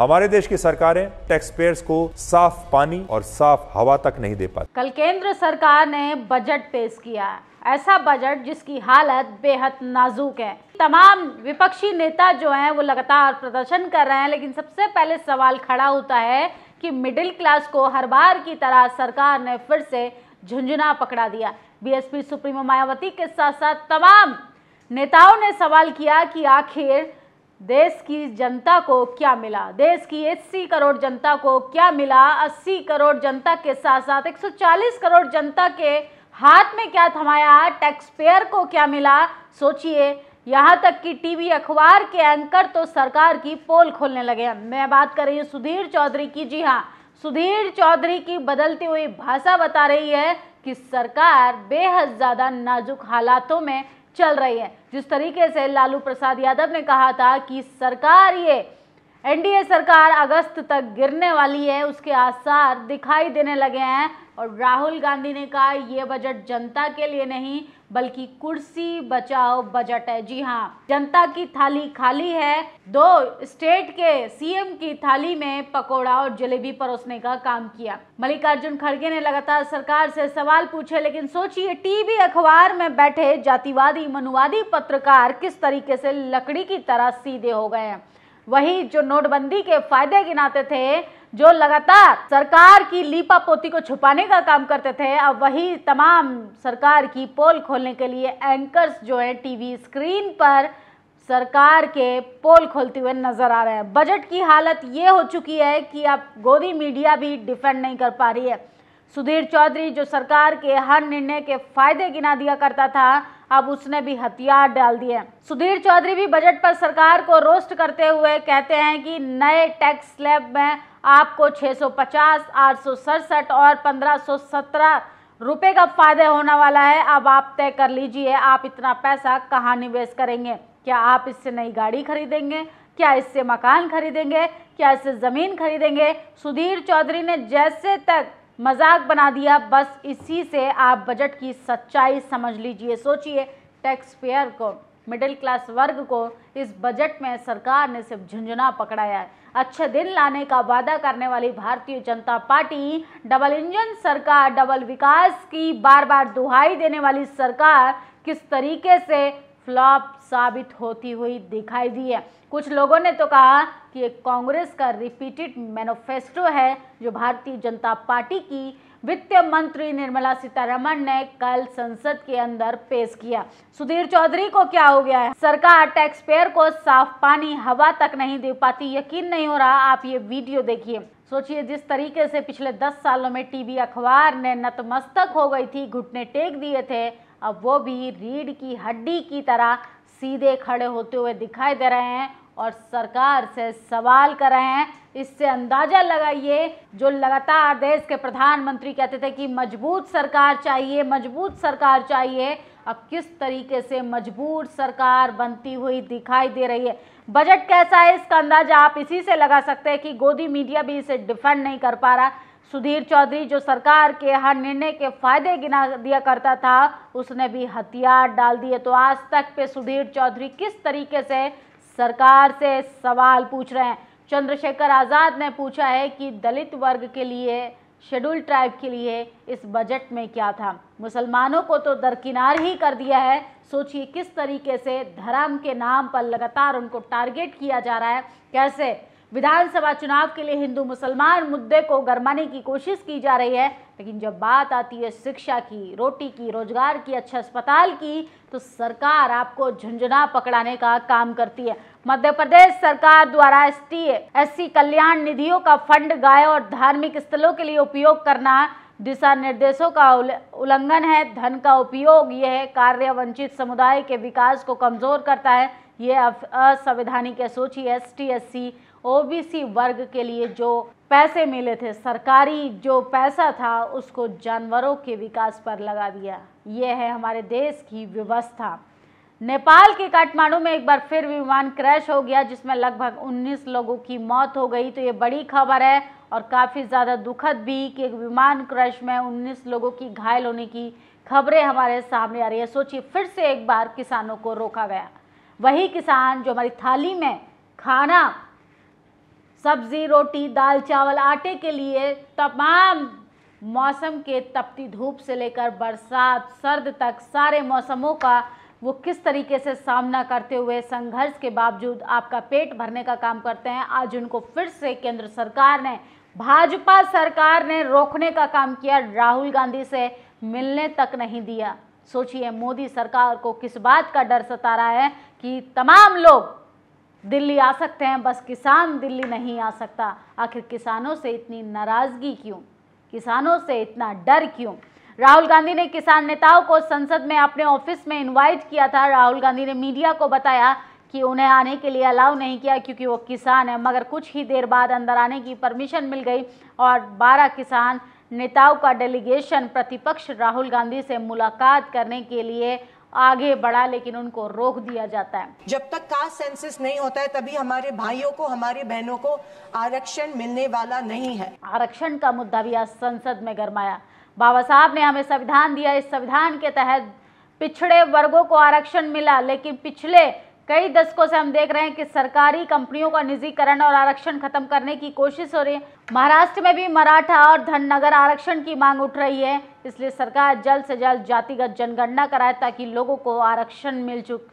हमारे देश की सरकारें टैक्स पेयर्स को साफ पानी और साफ हवा तक नहीं दे पाती कल केंद्र सरकार ने बजट पेश किया ऐसा बजट जिसकी हालत बेहद नाजुक है तमाम विपक्षी नेता जो हैं वो लगातार प्रदर्शन कर रहे हैं लेकिन सबसे पहले सवाल खड़ा होता है कि मिडिल क्लास को हर बार की तरह सरकार ने फिर से झुंझुना पकड़ा दिया बीएसपी सुप्रीमो मायावती के साथ साथ तमाम नेताओं ने सवाल किया कि आखिर देश की जनता को क्या मिला देश की अस्सी करोड़ जनता को क्या मिला अस्सी करोड़ जनता के साथ साथ एक करोड़ जनता के हाथ में क्या थमाया टैक्स पेयर को क्या मिला सोचिए यहाँ तक कि टीवी अखबार के एंकर तो सरकार की पोल खोलने लगे मैं बात कर रही हूँ सुधीर चौधरी की जी हाँ सुधीर चौधरी की बदलती हुई भाषा बता रही है कि सरकार बेहद ज़्यादा नाजुक हालातों में चल रही है जिस तरीके से लालू प्रसाद यादव ने कहा था कि सरकार ये एनडीए सरकार अगस्त तक गिरने वाली है उसके आसार दिखाई देने लगे हैं और राहुल गांधी ने कहा ये बजट जनता के लिए नहीं बल्कि कुर्सी बचाओ बजट है जी हाँ जनता की थाली खाली है दो स्टेट के सीएम की थाली में पकोड़ा और जलेबी परोसने का काम किया मल्लिकार्जुन खड़गे ने लगातार सरकार से सवाल पूछे लेकिन सोचिए टीवी अखबार में बैठे जातिवादी मनुवादी पत्रकार किस तरीके से लकड़ी की तरह सीधे हो गए हैं वही जो नोटबंदी के फायदे गिनाते थे जो लगातार सरकार की लीपा पोती को छुपाने का काम करते थे अब वही तमाम सरकार की पोल खोलने के लिए एंकर्स जो है टीवी स्क्रीन पर सरकार के पोल खोलते हुए नजर आ रहे हैं बजट की हालत ये हो चुकी है कि अब गोदी मीडिया भी डिफेंड नहीं कर पा रही है सुधीर चौधरी जो सरकार के हर निर्णय के फायदे गिना दिया करता था अब उसने भी हथियार डाल दिए सुधीर चौधरी भी बजट पर सरकार को रोस्ट करते हुए कहते हैं कि नए टैक्स स्लैब में आपको 650, सौ और पंद्रह रुपए का फायदा होने वाला है अब आप तय कर लीजिए आप इतना पैसा कहाँ निवेश करेंगे क्या आप इससे नई गाड़ी खरीदेंगे क्या इससे मकान खरीदेंगे क्या इससे ज़मीन खरीदेंगे सुधीर चौधरी ने जैसे तक मजाक बना दिया बस इसी से आप बजट की सच्चाई समझ लीजिए सोचिए टैक्स पेयर को मिडिल क्लास वर्ग को इस बजट में सरकार ने सिर्फ झुंझुना पकड़ाया है अच्छे दिन लाने का वादा करने वाली भारतीय जनता पार्टी डबल इंजन सरकार डबल विकास की बार बार दुहाई देने वाली सरकार किस तरीके से फ्लॉप साबित होती हुई दिखाई दी है कुछ लोगों ने तो कहा कि ये कांग्रेस का रिपीटेड मैनोफेस्टो है जो भारतीय जनता पार्टी की वित्त मंत्री निर्मला सीतारमण ने कल संसद के अंदर पेश किया सुधीर चौधरी को क्या हो गया है सरकार टैक्स पेयर को साफ पानी हवा तक नहीं दे पाती यकीन नहीं हो रहा आप ये वीडियो देखिए सोचिए जिस तरीके से पिछले दस सालों में टीवी अखबार ने नतमस्तक हो गई थी घुटने टेक दिए थे अब वो भी रीढ़ की हड्डी की तरह सीधे खड़े होते हुए दिखाई दे रहे हैं और सरकार से सवाल कर रहे हैं इससे अंदाजा लगाइए जो लगातार देश के प्रधानमंत्री कहते थे कि मजबूत सरकार चाहिए मजबूत सरकार चाहिए अब किस तरीके से मजबूत सरकार बनती हुई दिखाई दे रही है बजट कैसा है इसका अंदाजा आप इसी से लगा सकते हैं कि गोदी मीडिया भी इसे डिफेंड नहीं कर पा रहा सुधीर चौधरी जो सरकार के हर निर्णय के फायदे गिना दिया करता था उसने भी हथियार डाल दिए तो आज तक पे सुधीर चौधरी किस तरीके से सरकार से सवाल पूछ रहे हैं चंद्रशेखर आज़ाद ने पूछा है कि दलित वर्ग के लिए शेड्यूल ट्राइब के लिए इस बजट में क्या था मुसलमानों को तो दरकिनार ही कर दिया है सोचिए किस तरीके से धर्म के नाम पर लगातार उनको टारगेट किया जा रहा है कैसे विधानसभा चुनाव के लिए हिंदू मुसलमान मुद्दे को गरमाने की कोशिश की जा रही है लेकिन जब बात आती है शिक्षा की रोटी की रोजगार की अच्छे अस्पताल की तो सरकार आपको झुंझुना पकड़ाने का काम करती है मध्य प्रदेश सरकार द्वारा एस टी कल्याण निधियों का फंड गाय और धार्मिक स्थलों के लिए उपयोग करना दिशा निर्देशों का उल्लंघन है धन का उपयोग यह कार्य वंचित समुदाय के विकास को कमजोर करता है ये असंवैधानिक सोची ही S T S C OBC वर्ग के लिए जो पैसे मिले थे सरकारी जो पैसा था उसको जानवरों के विकास पर लगा दिया ये है हमारे देश की व्यवस्था नेपाल के काठमांडू में एक बार फिर विमान क्रैश हो गया जिसमें लगभग 19 लोगों की मौत हो गई तो ये बड़ी खबर है और काफ़ी ज़्यादा दुखद भी कि एक विमान क्रैश में 19 लोगों की घायल होने की खबरें हमारे सामने आ रही है सोचिए फिर से एक बार किसानों को रोका गया वही किसान जो हमारी थाली में खाना सब्जी रोटी दाल चावल आटे के लिए तमाम मौसम के तपती धूप से लेकर बरसात सर्द तक सारे मौसमों का वो किस तरीके से सामना करते हुए संघर्ष के बावजूद आपका पेट भरने का काम करते हैं आज उनको फिर से केंद्र सरकार ने भाजपा सरकार ने रोकने का काम किया राहुल गांधी से मिलने तक नहीं दिया सोचिए मोदी सरकार को किस बात का डर सता रहा है कि तमाम लोग दिल्ली आ सकते हैं बस किसान दिल्ली नहीं आ सकता आखिर किसानों से इतनी नाराज़गी क्यों किसानों से इतना डर क्यों राहुल गांधी ने किसान नेताओं को संसद में अपने ऑफिस में इनवाइट किया था राहुल गांधी ने मीडिया को बताया कि उन्हें आने के लिए अलाउ नहीं किया क्योंकि वो किसान है मगर कुछ ही देर बाद अंदर आने की परमिशन मिल गई और बारह किसान नेताओं का डेलीगेशन प्रतिपक्ष राहुल गांधी से मुलाकात करने के लिए आगे बढ़ा लेकिन उनको रोक दिया जाता है जब तक कास्ट सेंसिस नहीं होता है तभी हमारे भाइयों को हमारी बहनों को आरक्षण मिलने वाला नहीं है आरक्षण का मुद्दा भी आज संसद में गरमाया बाबा साहब ने हमें संविधान दिया इस संविधान के तहत पिछड़े वर्गों को आरक्षण मिला लेकिन पिछले कई दशकों से हम देख रहे हैं कि सरकारी कंपनियों का निजीकरण और आरक्षण खत्म करने की कोशिश हो रही है महाराष्ट्र में भी मराठा और धननगर आरक्षण की मांग उठ रही है इसलिए सरकार जल्द से जल्द जातिगत जनगणना कराए ताकि लोगों को आरक्षण मिल चुक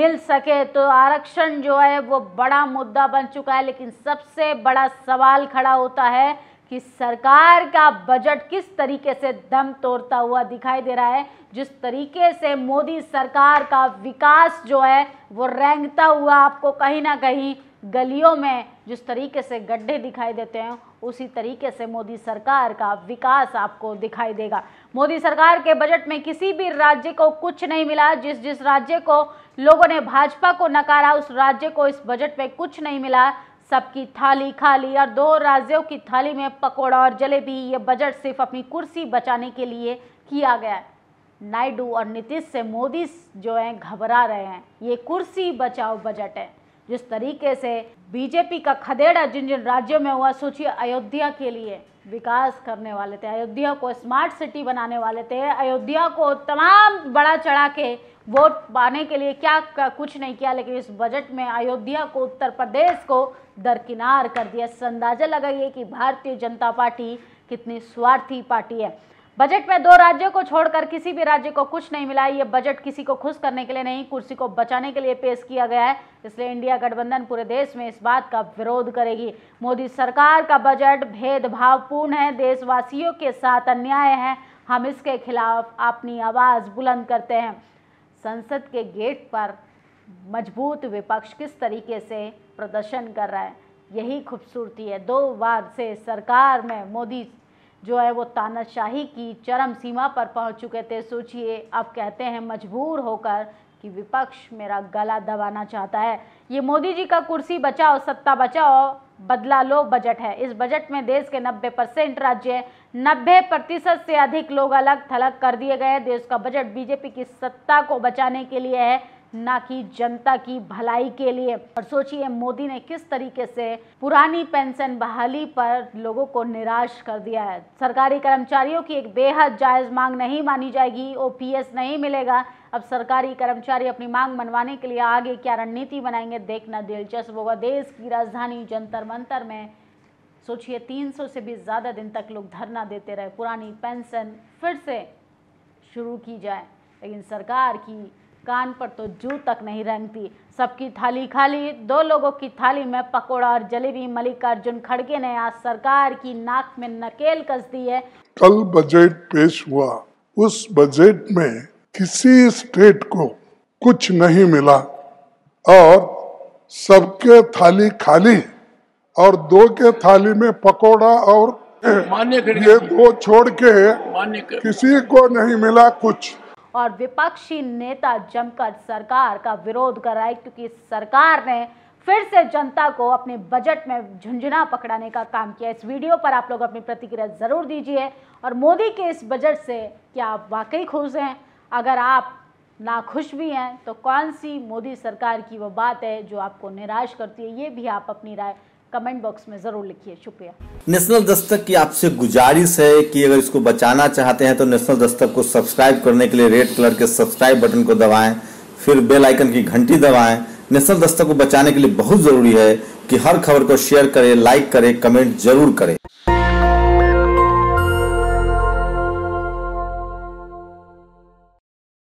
मिल सके तो आरक्षण जो है वो बड़ा मुद्दा बन चुका है लेकिन सबसे बड़ा सवाल खड़ा होता है कि सरकार का बजट किस तरीके से दम तोड़ता हुआ दिखाई दे रहा है जिस तरीके से मोदी सरकार का विकास जो है वो रेंगता हुआ आपको कहीं ना कहीं गलियों में जिस तरीके से गड्ढे दिखाई देते हैं उसी तरीके से मोदी सरकार का विकास आपको दिखाई देगा मोदी सरकार के बजट में किसी भी राज्य को कुछ नहीं मिला जिस जिस राज्य को लोगों ने भाजपा को नकारा उस राज्य को इस बजट में कुछ नहीं मिला सबकी थाली खाली और दो राज्यों की थाली में पकोड़ा और जलेबी ये बजट सिर्फ अपनी कुर्सी बचाने के लिए किया गया नायडू और नीतीश से मोदी जो हैं घबरा रहे हैं ये कुर्सी बचाओ बजट है जिस तरीके से बीजेपी का खदेड़ा जिन जिन राज्यों में हुआ सोचिए अयोध्या के लिए विकास करने वाले थे अयोध्या को स्मार्ट सिटी बनाने वाले थे अयोध्या को तमाम बड़ा चढ़ा के वोट पाने के लिए क्या कुछ नहीं किया लेकिन इस बजट में अयोध्या को उत्तर प्रदेश को दरकिनार कर दिया अंदाजा लगाइए कि भारतीय जनता पार्टी कितनी स्वार्थी पार्टी है बजट में दो राज्यों को छोड़कर किसी भी राज्य को कुछ नहीं मिला ये बजट किसी को खुश करने के लिए नहीं कुर्सी को बचाने के लिए पेश किया गया है इसलिए इंडिया गठबंधन पूरे देश में इस बात का विरोध करेगी मोदी सरकार का बजट भेदभावपूर्ण है देशवासियों के साथ अन्याय है हम इसके खिलाफ अपनी आवाज़ बुलंद करते हैं संसद के गेट पर मजबूत विपक्ष किस तरीके से प्रदर्शन कर रहा है यही खूबसूरती है दो बार से सरकार में मोदी जो है वो तानाशाही की चरम सीमा पर पहुंच चुके थे सोचिए अब कहते हैं मजबूर होकर कि विपक्ष मेरा गला दबाना चाहता है ये मोदी जी का कुर्सी बचाओ सत्ता बचाओ बदला लो बजट है इस बजट में देश के 90 परसेंट राज्य 90 प्रतिशत से अधिक लोग अलग थलग कर दिए गए देश का बजट बीजेपी की सत्ता को बचाने के लिए है ना कि जनता की भलाई के लिए और सोचिए मोदी ने किस तरीके से पुरानी पेंशन बहाली पर लोगों को निराश कर दिया है सरकारी कर्मचारियों की एक बेहद जायज़ मांग नहीं मानी जाएगी एस नहीं मिलेगा अब सरकारी कर्मचारी अपनी मांग मनवाने के लिए आगे क्या रणनीति बनाएंगे देखना दिलचस्प होगा देश की राजधानी जंतर मंतर में सोचिए 300 से भी ज़्यादा दिन तक लोग धरना देते रहे पुरानी पेंशन फिर से शुरू की जाए लेकिन सरकार की कान पर तो जू तक नहीं रंगती सबकी थाली खाली दो लोगों की थाली में पकोड़ा और जलेबी मल्लिकार्जुन खड़गे ने आज सरकार की नाक में नकेल कस दी है कल बजट पेश हुआ उस बजट में किसी स्टेट को कुछ नहीं मिला और सबके थाली खाली और दो के थाली में पकोड़ा और ये दो छोड़ के किसी को नहीं मिला कुछ और विपक्षी नेता जमकर सरकार का विरोध कर रहा है क्योंकि सरकार ने फिर से जनता को अपने बजट में झुंझुना पकड़ाने का काम किया इस वीडियो पर आप लोग अपनी प्रतिक्रिया ज़रूर दीजिए और मोदी के इस बजट से क्या आप वाकई खुश हैं अगर आप नाखुश भी हैं तो कौन सी मोदी सरकार की वो बात है जो आपको निराश करती है ये भी आप अपनी राय कमेंट बॉक्स में ज़रूर लिखिए शुक्रिया नेशनल दस्तक की आपसे गुजारिश है कि अगर इसको बचाना चाहते हैं तो नेशनल दस्तक को सब्सक्राइब करने के लिए रेड कलर के सब्सक्राइब बटन को दबाएं फिर बेल आइकन की घंटी दबाएं नेशनल दस्तक को बचाने के लिए बहुत ज़रूरी है कि हर खबर को शेयर करें लाइक करें कमेंट जरूर करें